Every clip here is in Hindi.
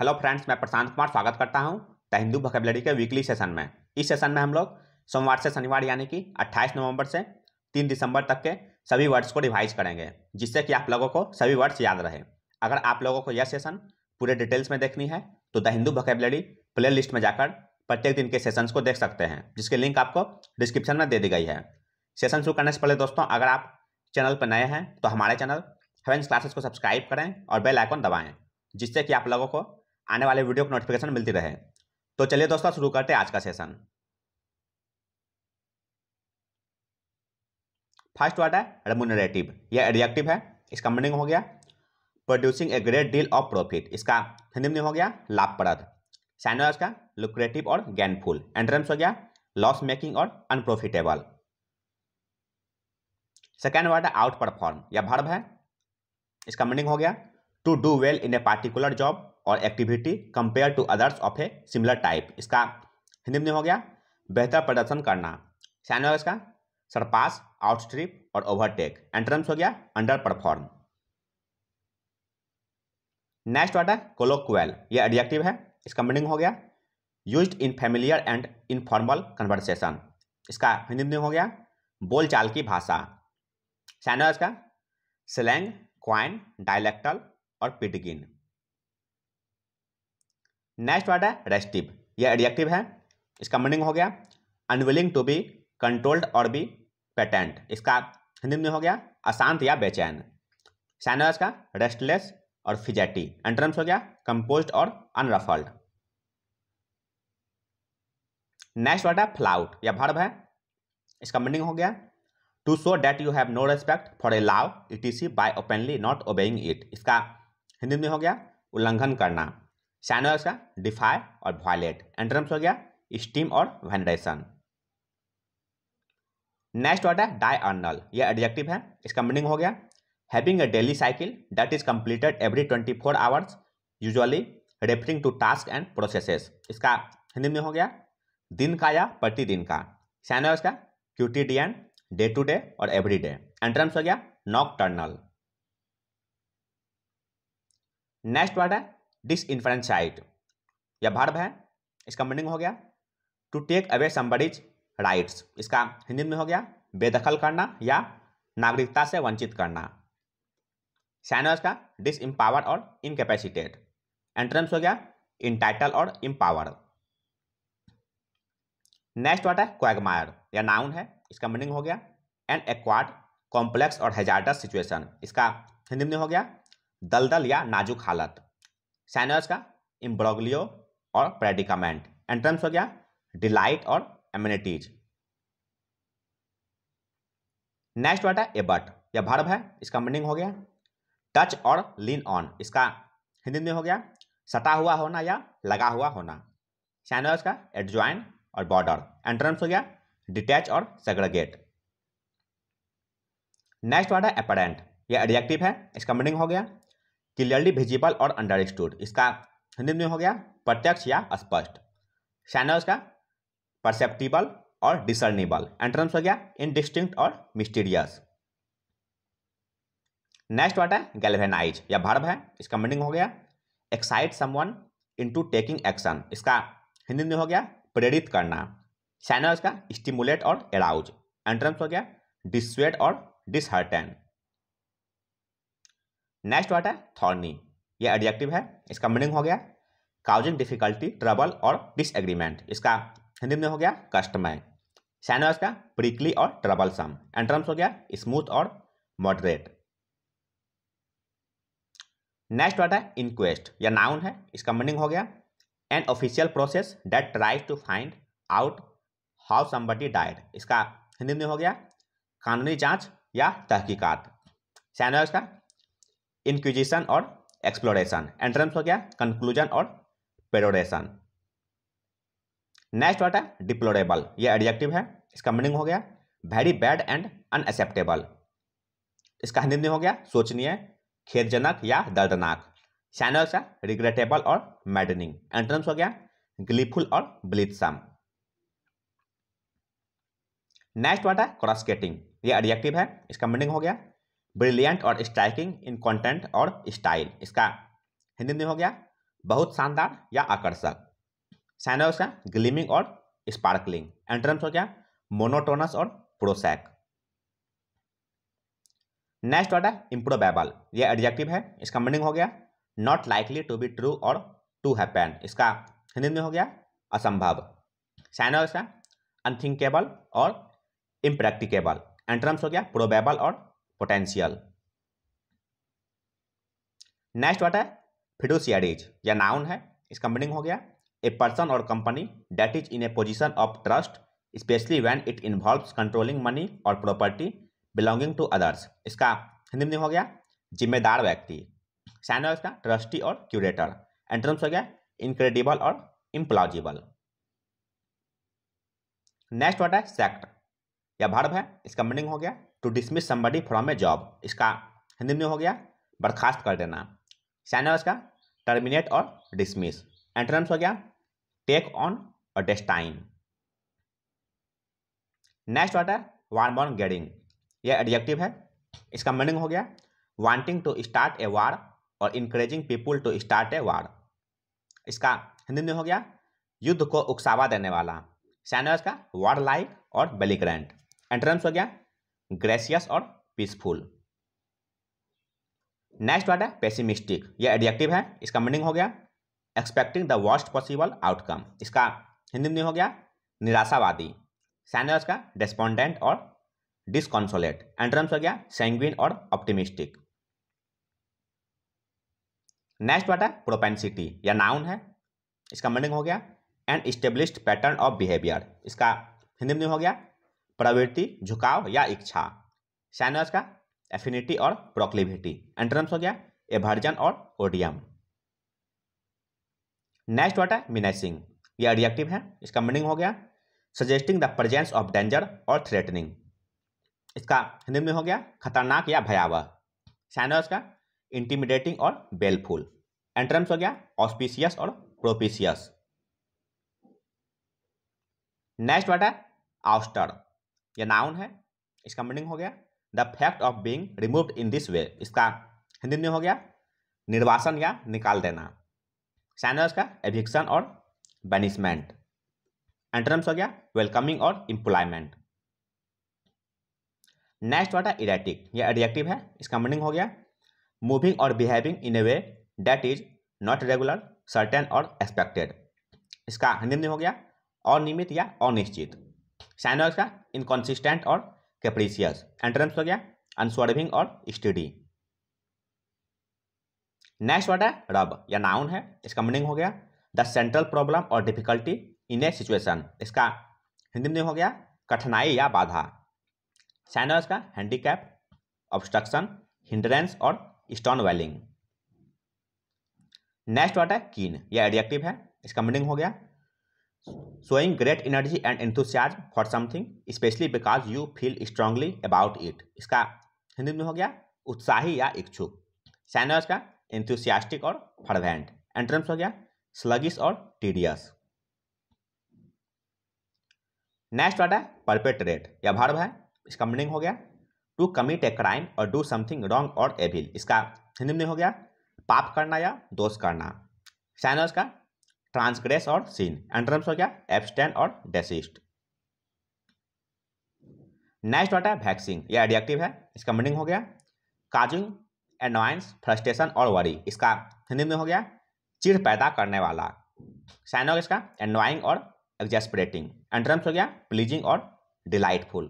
हेलो फ्रेंड्स मैं प्रशांत कुमार स्वागत करता हूं द हिंदू भकेबलरी के वीकली सेशन में इस सेशन में हम लोग सोमवार से शनिवार यानी कि 28 नवंबर से 3 दिसंबर तक के सभी वर्ड्स को रिवाइज करेंगे जिससे कि आप लोगों को सभी वर्ड्स याद रहे अगर आप लोगों को यह सेशन पूरे डिटेल्स में देखनी है तो the Hindu vocabulary playlist में जाकर प्रत्येक दिन के सेशन को देख सकते हैं जिसकी लिंक आपको डिस्क्रिप्शन में दे दी गई है सेशन शुरू करने से पहले दोस्तों अगर आप चैनल पर नए हैं तो हमारे चैनल हेवेंस क्लासेस को सब्सक्राइब करें और बेल आइकन दबाएं जिससे कि आप लोगों को आने वाले वीडियो को नोटिफिकेशन मिलती रहे तो चलिए दोस्तों शुरू करते हैं आज का सेशन फर्स्ट वर्ड है रेमुनरेटिव यह एडजेक्टिव है इसका मीनिंग हो गया producing a great deal of profit इसका हिंदी में हो गया लाभप्रद साइन का लुक्रेटिव और गैनफुल एंट्रेंस हो गया लॉस मेकिंग और अनप्रॉफिटेबल सेकेंड वर्ड है आउट परफॉर्म यह भर्व है इसका मीनिंग हो गया to do well in a particular job और activity compare to others of a similar type इसका हिंदी में हो गया बेहतर प्रदर्शन करना सैन होगा इसका सरपास आउटस्ट्रिप और ओवरटेक एंट्रेंस हो गया अंडर परफॉर्म नेक्स्ट वर्ड है कोलोक्वेल ये एडजेक्टिव है इसका मीनिंग हो गया use in familiar and informal conversation इसका हिंदी में हो गया बोलचाल की भाषा सैन होगा इसका स्लैंग क्वाइन डायलैक्टल और पिटगिन नेक्स्ट वर्ड है रेस्टिव यह एडिएक्टिव है इसका मीनिंग हो गया अनविलिंग टू बी कंट्रोल्ड और बी पेटेंट इसका हिंदी में हो गया अशांत या बेचैन साइन का रेस्टलेस और फिजेटी एंट्रम्स हो गया कंपोज और अनरफल्ड नेक्स्ट वर्ड है फ्लाउट या भर्व है इसका मीनिंग हो गया to show that you have no respect for a law etc by openly not obeying it इसका हिंदी में हो गया उल्लंघन करना साइन होगा इसका डिफाई और वॉयलेट एंट्रम्स हो गया स्टीम और वेनिडेशन नेक्स्ट वर्ड है डाई अर्नल यह एडजेक्टिव है इसका मीनिंग हो गया having a daily cycle that is completed every twenty four hours usually referring to task and processes इसका हिंदी में हो गया दिन का या प्रतिदिन का सैन है इसका quotidian day to day और एवरी डे एंट्रम्स हो गया नॉक टर्नल नेक्स्ट वर्ड है डिसइनफ्रेंचाइज या भर्ब है इसका मीनिंग हो गया to take away somebody's rights इसका हिंदी में हो गया बेदखल करना या नागरिकता से वंचित करना सैनो का डिस इम्पावर और इनकेपेसिटेड एंट्रेंस हो गया इंटाइटल और इम्पावर नेक्स्ट वर्ड है क्वैगमायर या नाउन है इसका मीनिंग हो गया एन एक्वाड कॉम्प्लेक्स और हेजार्डस सिचुएशन इसका हिंदी में हो गया दलदल या नाजुक हालत सैनर्स का इम्ब्रोगलियो और प्रेडिकामेंट एंट्रेंस हो गया डिलाइट और एमिनिटीज नेक्स्ट वर्ड है एबट यह भर्व है इसका मीनिंग हो गया टच और लीन ऑन इसका हिंदी में हो गया सटा हुआ होना या लगा हुआ होना सैनर्स का एडजॉइन और बॉर्डर एंट्रेंस हो गया डिटैच और सेग्रेगेट नेक्स्ट वर्ड है एपरेंट यह एडजेक्टिव है इसका मीनिंग हो गया क्लियरली विजिबल और स्टूड इसका हिंदी में हो गया प्रत्यक्ष या स्पष्ट चैनल्स का परसेप्टिबल और डिसर्नेबल एंट्रेंस हो गया इनडिस्टिंक्ट और मिस्टीरियस नेक्स्ट वर्ड है गैल्वेनाइज या भर्ब है इसका मीनिंग हो गया excite someone into taking action इसका हिंदी में हो गया प्रेरित करना चैनल का स्टिमुलेट और एराउज एंट्रेंस हो गया डिस्वेट और डिसहर्टेंट नेक्स्ट वर्ड है थॉर्नी ये एडजेक्टिव है इसका मीनिंग हो गया काउजिंग डिफिकल्टी ट्रबल और डिसएग्रीमेंट इसका हिंदी में हो गया कस्टमर सैनवास का प्रिकली और ट्रबल सम एंड टर्म्स हो गया स्मूथ और मॉडरेट नेक्स्ट वर्ड है इनक्वेस्ट या नाउन है इसका मीनिंग हो गया an official process that tries to find out how somebody died इसका हिंदी में हो गया कानूनी जांच या तहकीकात सैनवास का इंक्विजिशन और एक्सप्लोरेशन एंट्रेंस हो गया कंक्लूजन और पेरोडेशन नेक्स्ट वर्ड है डिप्लोरेबल ये एडजेक्टिव है इसका मीनिंग हो गया वेरी बैड एंड अनएक्सेप्टेबल इसका हिंदी में हो गया सोचनीय खेदजनक या दर्दनाक सैनल्स है रिग्रेटेबल और मैडनिंग एंट्रेंस हो गया ग्लीफुल और ब्लिथसम नेक्स्ट वर्ड है क्रॉसकेटिंग ये एडजेक्टिव है इसका मीनिंग हो गया ब्रिलियंट और स्ट्राइकिंग इन कंटेंट और स्टाइल इसका हिंदी में हो गया बहुत शानदार या आकर्षक साइन है ग्लीमिंग और स्पार्कलिंग एंट्रेंस हो गया मोनोटोनस और प्रोसैक नेक्स्ट वर्ड है इम्प्रोबेबल ये एडजेक्टिव है इसका मीनिंग हो गया not likely to be true और टू हैपन इसका हिंदी में हो गया असंभव साइन है अनथिंकेबल और इम्प्रैक्टिकेबल एंट्रम्स हो गया प्रोबेबल और पोटेंशियल नेक्स्ट वाट है फिडोसियरीज या नाउन है इसका मीनिंग हो गया ए पर्सन और company that is in a position of trust especially when it involve controlling money और प्रॉपर्टी बिलोंगिंग टू अदर्स इसका हिंदी में हो गया जिम्मेदार व्यक्ति सैन इसका ट्रस्टी और क्यूरेटर एंट्रम्स हो गया इनक्रेडिबल और इम्प्लॉजिबल नेक्स्ट वर्ड है सेक्ट या भर्ब है इसका मीनिंग हो गया to dismiss somebody from a job इसका हिंदी में हो गया बर्खास्त कर देना सैन का टर्मिनेट और डिसमिस एंट्रेंस हो गया टेक ऑन और डेस्टाइन नेक्स्ट वर्ड है बॉन ऑन गेडिंग यह एडजेक्टिव है इसका मीनिंग हो गया wanting to start a war और encouraging people to start a war इसका हिंदी में हो गया युद्ध को उकसावा देने वाला सैन्य का वार लाइक और बेलिक्रेंट एंट्रेंस हो गया ग्रेसियस और पीसफुल नेक्स्ट वर्ड है पेसिमिस्टिक यह एडजेक्टिव है इसका मीनिंग हो गया expecting the worst possible outcome इसका हिंदी में हो गया निराशावादी सैनर्स का उसका और डिसकॉन्सोलेट एंट्रम्स हो गया सेंग्विन और ऑप्टिमिस्टिक नेक्स्ट वर्ड है प्रोपेंसिटी या नाउन है इसका मीनिंग हो गया and established pattern of behaviour इसका हिंदी में हो गया प्रवृत्ति झुकाव या इच्छा साइनस का एफिनिटी और प्रोक्लिविटी एंट्रम्स हो गया एवर्जन और ओडियम नेक्स्ट वाट है मिनेसिंग यह रिएक्टिव है इसका मीनिंग हो गया suggesting the presence of danger और थ्रेटनिंग इसका हिंदी में हो गया खतरनाक या भयावह साइनस का इंटीमिडेटिंग और बेलफुल एंट्रम्स हो गया ऑस्पिशियस और प्रोपिशियस नेक्स्ट वाट है ऑस्टर ये नाउन है इसका मीनिंग हो गया the fact of being removed in this way इसका हिंदी में हो गया निर्वासन या निकाल देना सैनर्स का एविक्शन और बैनिशमेंट एंट्रम्स हो गया वेलकमिंग और इम्प्लॉयमेंट नेक्स्ट वर्ड है इरेटिक यह एडजेक्टिव है इसका मीनिंग हो गया मूविंग और behaving in a way that is not regular certain और एक्सपेक्टेड इसका हिंदी में हो गया अनियमित या अनिश्चित साइनर्स का इनकॉन्सिस्टेंट और कैप्रीसियस एंट्रेंस हो गया अनस्वर्विंग और स्टडी नेक्स्ट वर्ड है रब या नाउन है इसका मीनिंग हो गया द सेंट्रल प्रॉब्लम और डिफिकल्टी इन ए सिचुएशन इसका हिंदी में हो गया कठिनाई या बाधा साइनर्स का हैंडीकैप ऑब्स्ट्रक्शन हिंड्रेंस और स्टोन वेलिंग नेक्स्ट वर्ड है कीन या एडिएक्टिव है इसका मीनिंग हो गया showing great energy and enthusiasm for something especially because you feel strongly about it इसका हिंदी में हो गया उत्साही या इच्छुक सैनर्स का एंथुसियास्टिक और फरवेंट एंट्रम्स हो गया स्लगिस और टीडियस नेक्स्ट वर्ड है परपेट्रेट या भर्व है इसका मीनिंग हो गया टू कमिट ए क्राइम और डू समथिंग रॉन्ग और एविल इसका हिंदी में हो गया पाप करना या दोष करना सैनर्स का ट्रांसग्रेस और सीन एंट्रम्स हो गया एब्सटेंड और डेसिस्ट नेक्स्ट वर्ड है वैक्सिंग यह एडिएक्टिव है इसका मीनिंग हो गया काजिंग एनवाइंस फ्रस्ट्रेशन और वरी इसका हिंदी में हो गया चिड़ पैदा करने वाला साइन हो गया इसका एनवाइंग और एग्जेस्परेटिंग एंट्रम्स हो गया प्लीजिंग और डिलाइटफुल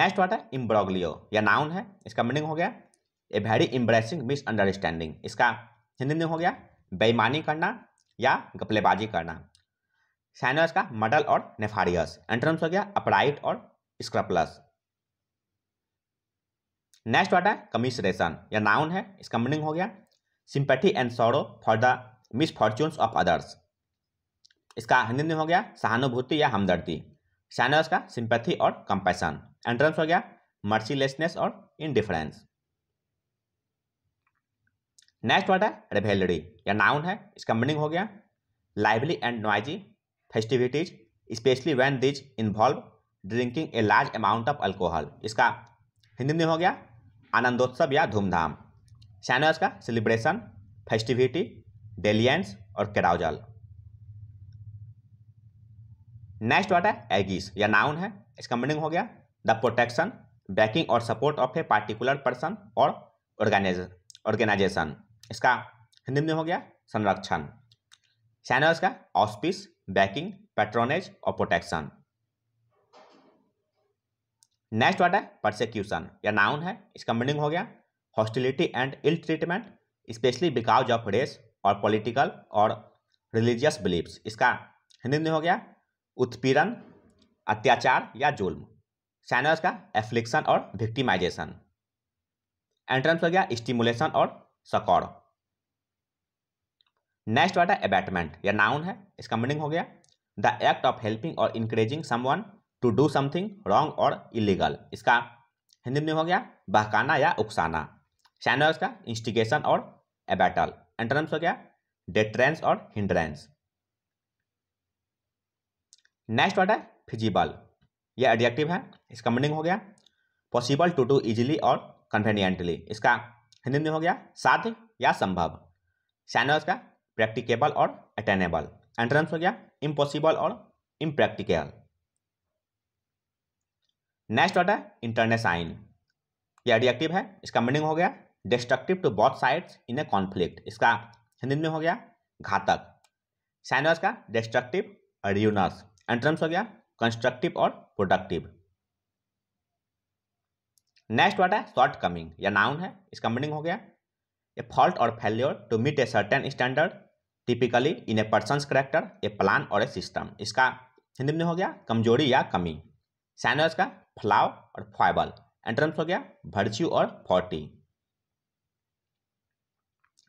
नेक्स्ट वाट है इम्ब्रोगलियो या नाउन है इसका मीनिंग हो गया ए वेरी एम्ब्रेसिंग मिसअंडरस्टैंडिंग इसका हिंदी में हो गया बेईमानी करना या गपलेबाजी करना साइनस का मडल और नेफारियस एंट्रम्स हो गया अपराइट और स्क्रपलस नेक्स्ट वर्ड है कमिश्रेशन या नाउन है इसका मीनिंग हो गया sympathy and sorrow for the misfortunes of others इसका हिंदी में हो गया सहानुभूति या हमदर्दी साइनस का सिंपैथी और कंपैशन एंट्रम्स हो गया मर्सीलेसनेस और इनडिफरेंस नेक्स्ट वर्ड है रेवेलरी या नाउन है इसका मीनिंग हो गया lively and noisy festivities especially when these involve drinking a large amount of alcohol इसका हिंदी में हो गया आनंदोत्सव या धूमधाम सैनोज का सेलिब्रेशन फेस्टिविटी डेलियंस और कैडाउजल नेक्स्ट वर्ड है एगिस या नाउन है इसका मीनिंग हो गया द प्रोटेक्शन बैकिंग और support of a particular person और ऑर्गेनाइजेशन इसका हिंदी में हो गया संरक्षण सैन का ऑस्पिस बैकिंग पेट्रोनेज और प्रोटेक्शन नेक्स्ट वर्ड है परसिक्यूशन या नाउन है इसका मीनिंग हो गया hostility and ill treatment especially because of race और पॉलिटिकल और रिलीजियस बिलीव्स इसका हिंदी में हो गया उत्पीड़न अत्याचार या जुल्म सैनो का एफ्लिक्शन और विक्टिमाइजेशन एंट्रेंस हो गया स्टिमुलेशन और सकौड़ नेक्स्ट वर्ड है एबैटमेंट या नाउन है इसका मीनिंग हो गया द एक्ट ऑफ हेल्पिंग और encouraging someone to do something wrong और इलीगल इसका हिंदी में हो गया बहकाना या उकसाना सैन का इंस्टिगेशन और एबैटल एंटरम्स हो गया डेट्रेंस और हिंड्रेंस नेक्स्ट वर्ड है फिजिबल यह एडजेक्टिव है इसका मीनिंग हो गया पॉसिबल टू डू इजिली और कन्वीनियंटली इसका हिंदी में हो गया साध्य या संभव सैन का प्रैक्टिकेबल और अटेनेबल एंट्रेंस हो गया इम्पॉसिबल और इम्प्रैक्टिकल नेक्स्ट वर्ड है इंटरनेसाइन ये एडिएक्टिव है इसका मीनिंग हो गया destructive to both sides in a conflict इसका हिंदी में हो गया घातक साइनस का डिस्ट्रक्टिव रियूनस एंट्रेंस हो गया कंस्ट्रक्टिव और प्रोडक्टिव नेक्स्ट वर्ड है शॉर्ट कमिंग या नाउन है इसका मीनिंग हो गया ए फॉल्ट और failure to meet a certain standard typically in a person character a plan और ए सिस्टम इसका हिंदी में हो गया कमजोरी या कमी सैनर्स का फ्लाव और फाइबल एंट्रम्स हो गया वर्च्यू और फोर्टी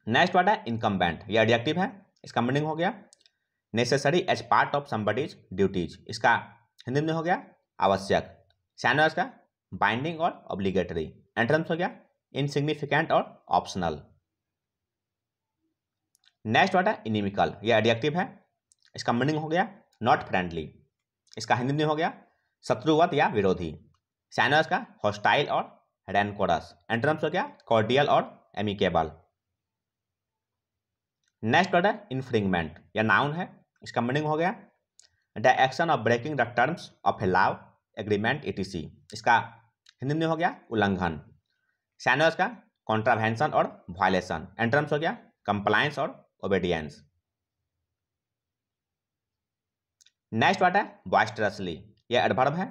नेक्स्ट वर्ड है इनकम्बेंट यह एडजेक्टिव है इसका मीनिंग हो गया necessary as part of somebody's duties इसका हिंदी में हो गया आवश्यक सैनर्स का बाइंडिंग और ऑब्लिगेटरी एंट्रम्स हो गया इनसिग्निफिकेंट और ऑप्शनल नेक्स्ट वर्ड है इनिमिकल ये एडियक्टिव है इसका मीनिंग हो गया नॉट फ्रेंडली इसका हिंदी में हो गया शत्रुवत या विरोधी सैनस का हॉस्टाइल और रैनकोरस एंट्रम्स हो गया कॉर्डियल और एमिकेबल नेक्स्ट वर्ड है इन्फ्रिंगमेंट यह नाउन है इसका मीनिंग हो गया the action of breaking the terms of a law agreement ई इसका हिंदी में हो गया उल्लंघन सैनस का कॉन्ट्रावेंशन और वायलेशन एंट्रम्स हो गया कंप्लायंस और ओबेडियंस नेक्स्ट वर्ड है वाइस्टरसली ये एडवर्ब है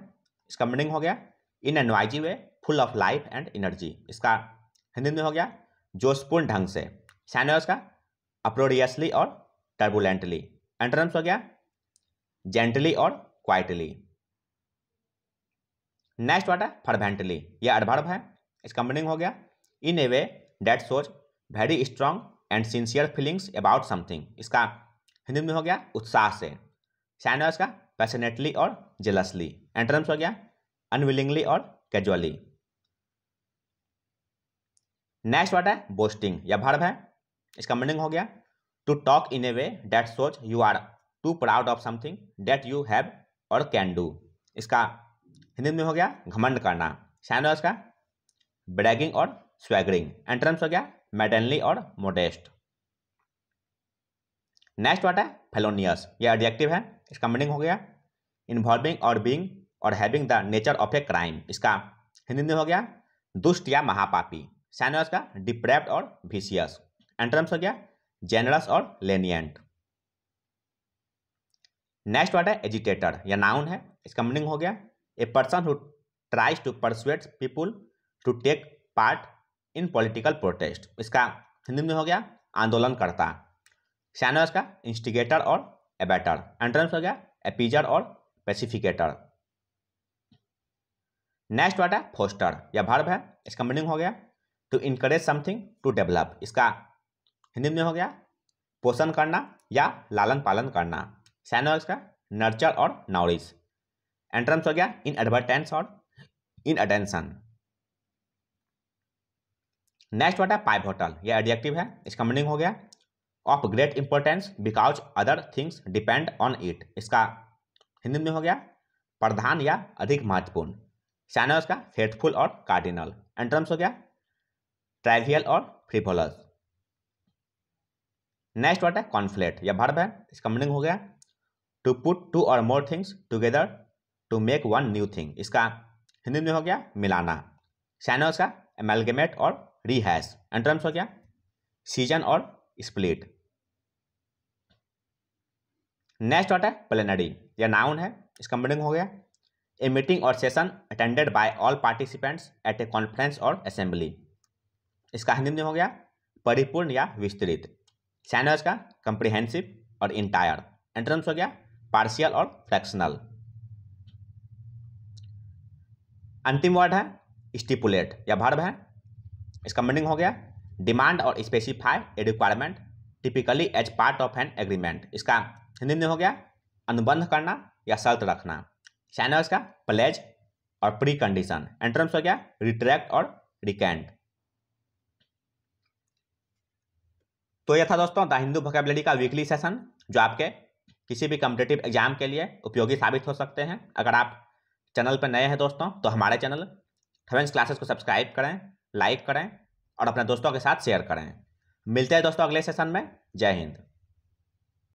इसका मीनिंग हो गया इन एन वाइजी way full of life and energy इसका हिंदी में हो गया जोशपूर्ण ढंग से सैन का अप्रोडियसली और टर्बुलेंटली एंट्रम्स हो गया जेंटली और क्वाइटली नेक्स्ट वर्ड है फर्वेंटली ये एडवर्ब है इसका मीनिंग हो गया in a way that shows very strong and sincere feelings about something इसका हिंदी में हो गया उत्साह से सैन है इसका पैशनेटली और जेलसली एंट्रम्स हो गया अनविलिंगली और कैजुअली नेक्स्ट वर्ड है बोस्टिंग या भर्व है इसका मीनिंग हो गया to talk in a way that shows you are too proud of something that you have और कैन डू इसका हिंदी में हो गया घमंड करना सैन है इसका ब्रैगिंग और स्वैगरिंग एंट्रम्स हो गया मेडनली और मोडेस्ट नेक्स्ट वर्ड है फेलोनियस ये एडजेक्टिव है इसका मीनिंग हो गया इन्वॉल्विंग और बींग और having the nature of a crime इसका हिंदी में हो गया दुष्ट या महापापी सैनियस का डिप्रेप्ड और भीसियस एंट्रम्स हो गया जेनरस और लेनियंट नेक्स्ट वर्ड है एजिटेटर या नाउन है इसका मीनिंग हो गया a person who tries to persuade people to take part in political protest इसका हिंदी में हो गया आंदोलनकर्ता सियानो इसका इंस्टिगेटर और एबेटर एंट्रेंस हो गया एपीजर और पेसिफिकेटर नेक्स्ट वर्ड है फोस्टर या भर्व है इसका मीनिंग हो गया to encourage something to develop इसका हिंदी में हो गया पोषण करना या लालन पालन करना सैनो इसका नर्चर और नाउरिश एंट्रेंस हो गया इन एडवर्टेंस और इन अटेंशन नेक्स्ट वाटा है होटल ये एडजेक्टिव है इसका मीनिंग हो गया of great importance because other things depend on it इसका हिंदी में हो गया प्रधान या अधिक महत्वपूर्ण चाइना उसका फेथफुल और कार्डिनल एंट्रम्स हो गया ट्राइवियल और फ्रीफोलस नेक्स्ट वर्ड है कॉन्फ्लेट या भर्ब है इसका मीनिंग हो गया टू पुट टू और more things together to make one new thing इसका हिंदी में हो गया मिलाना सैनोस का उसका एमेलगेमेट और रिहैश एंड टर्म्स हो गया सीजन और स्प्लिट नेक्स्ट डॉट है प्लेनरी यह नाउन है इसका मीनिंग हो गया ए मीटिंग और session attended by all participants at a conference और असेंबली इसका हिंदी में हो गया परिपूर्ण या विस्तृत सैनर्स का कंप्रिहेंसिव और इंटायर एंट्रेंस हो गया पार्शियल और फ्रैक्शनल अंतिम वर्ड है स्टिपुलेट या भर्ब है इसका मीनिंग हो गया डिमांड और specify a requirement typically as part of an agreement इसका हिंदी में हो गया अनुबंध करना या शर्त रखना चाइना इसका प्लेज और प्री कंडीशन एंट्रम्स हो गया रिट्रैक्ट और रिकेंट तो यह था दोस्तों द हिंदू वोकेबलरी का वीकली सेशन जो आपके किसी भी कम्पिटेटिव एग्जाम के लिए उपयोगी साबित हो सकते हैं अगर आप चैनल पर नए हैं दोस्तों तो हमारे चैनल हेवेंस क्लासेस को सब्सक्राइब करें लाइक करें और अपने दोस्तों के साथ शेयर करें मिलते हैं दोस्तों अगले सेशन में जय हिंद